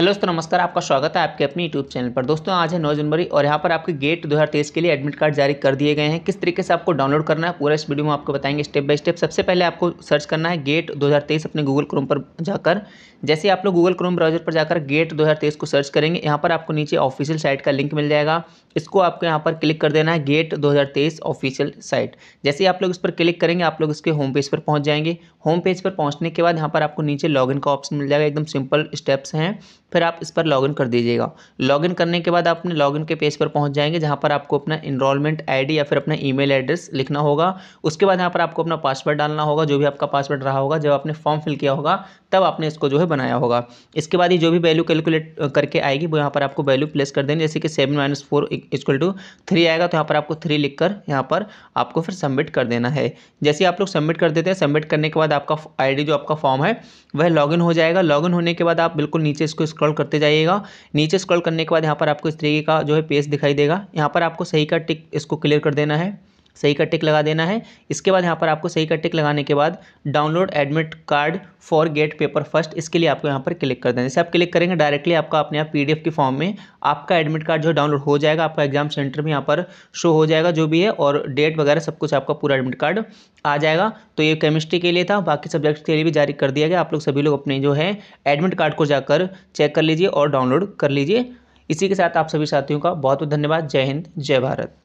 hello दोस्तों नमस्कार आपका स्वागत है आपके अपने यूट्यूब चैनल पर दोस्तों आज है नौ जनवरी और यहाँ पर आपके गेट 2023 के लिए एडमिट कार्ड जारी कर दिए गए हैं किस तरीके से आपको डाउनलोड करना है पूरा इस वीडियो में आपको बताएंगे स्टेप बाय स्टेप सबसे पहले आपको सर्च करना है गेट 2023 अपने गूगल क्रोम पर जाकर जैसे आप लोग गूगल क्रोम ब्राउजर पर जाकर गेट दो को सर्च करेंगे यहाँ पर आपको नीचे ऑफिशियल साइट का लिंक मिल जाएगा इसको आपको यहाँ पर क्लिक कर देना है गेट दो ऑफिशियल साइट जैसे आप लोग इस पर क्लिक करेंगे आप लोग इसके होम पेज पर पहुँच जाएंगे होम पेज पर पहुँचने के बाद यहाँ पर आपको नीचे लॉगिन का ऑप्शन मिल जाएगा एकदम सिंपल स्टेप्स हैं फिर आप इस पर लॉगिन कर दीजिएगा लॉगिन करने के बाद आप अपने लॉगिन के पेज पर पहुंच जाएंगे जहां पर आपको अपना इनरोलमेंट आईडी या फिर अपना ईमेल एड्रेस लिखना होगा उसके बाद यहाँ पर आपको अपना पासवर्ड डालना होगा जो भी आपका पासवर्ड रहा होगा जब आपने फॉर्म फिल किया होगा तब आपने इसको जो है बनाया होगा इसके बाद ये जो भी वैल्यू कैलकुलेट करके आएगी वो यहाँ पर आपको वैल्यू प्लेस कर देंगे जैसे कि seven minus four equal to three आएगा तो यहाँ पर आपको थ्री लिख कर यहाँ पर आपको फिर सबमिट कर देना है जैसे आप लोग सबमिट कर देते हैं सबमिट करने के बाद आपका आईडी जो आपका फॉर्म है वह लॉगिन हो जाएगा लॉगिन होने के बाद आप बिल्कुल नीचे इसको स्क्रॉल करते जाइएगा नीचे स्क्रॉल करने के बाद यहाँ पर आपको इस तरीके का जो है पेज दिखाई देगा यहाँ पर आपको सही का टिक इसको क्लियर कर देना है सही का टिक लगा देना है इसके बाद यहाँ पर आपको सही का टिक लगाने के बाद download admit card for GATE paper first इसके लिए आपको यहाँ पर क्लिक कर देना जैसे आप क्लिक करेंगे डायरेक्टली आपका अपने आप पीडीएफ के फॉर्म में आपका एडमिट कार्ड जो डाउनलोड हो जाएगा आपका एग्जाम सेंटर में यहाँ पर शो हो जाएगा जो भी है और डेट वगैरह सब कुछ आपका पूरा एडमिट कार्ड आ जाएगा तो ये केमिस्ट्री के लिए था बाकी सब्जेक्ट के लिए भी जारी कर दिया गया आप लोग सभी लोग अपने जो है एडमिट कार्ड को जाकर चेक कर लीजिए और डाउनलोड कर लीजिए इसी के साथ आप सभी साथियों का बहुत बहुत धन्यवाद जय हिंद जय भारत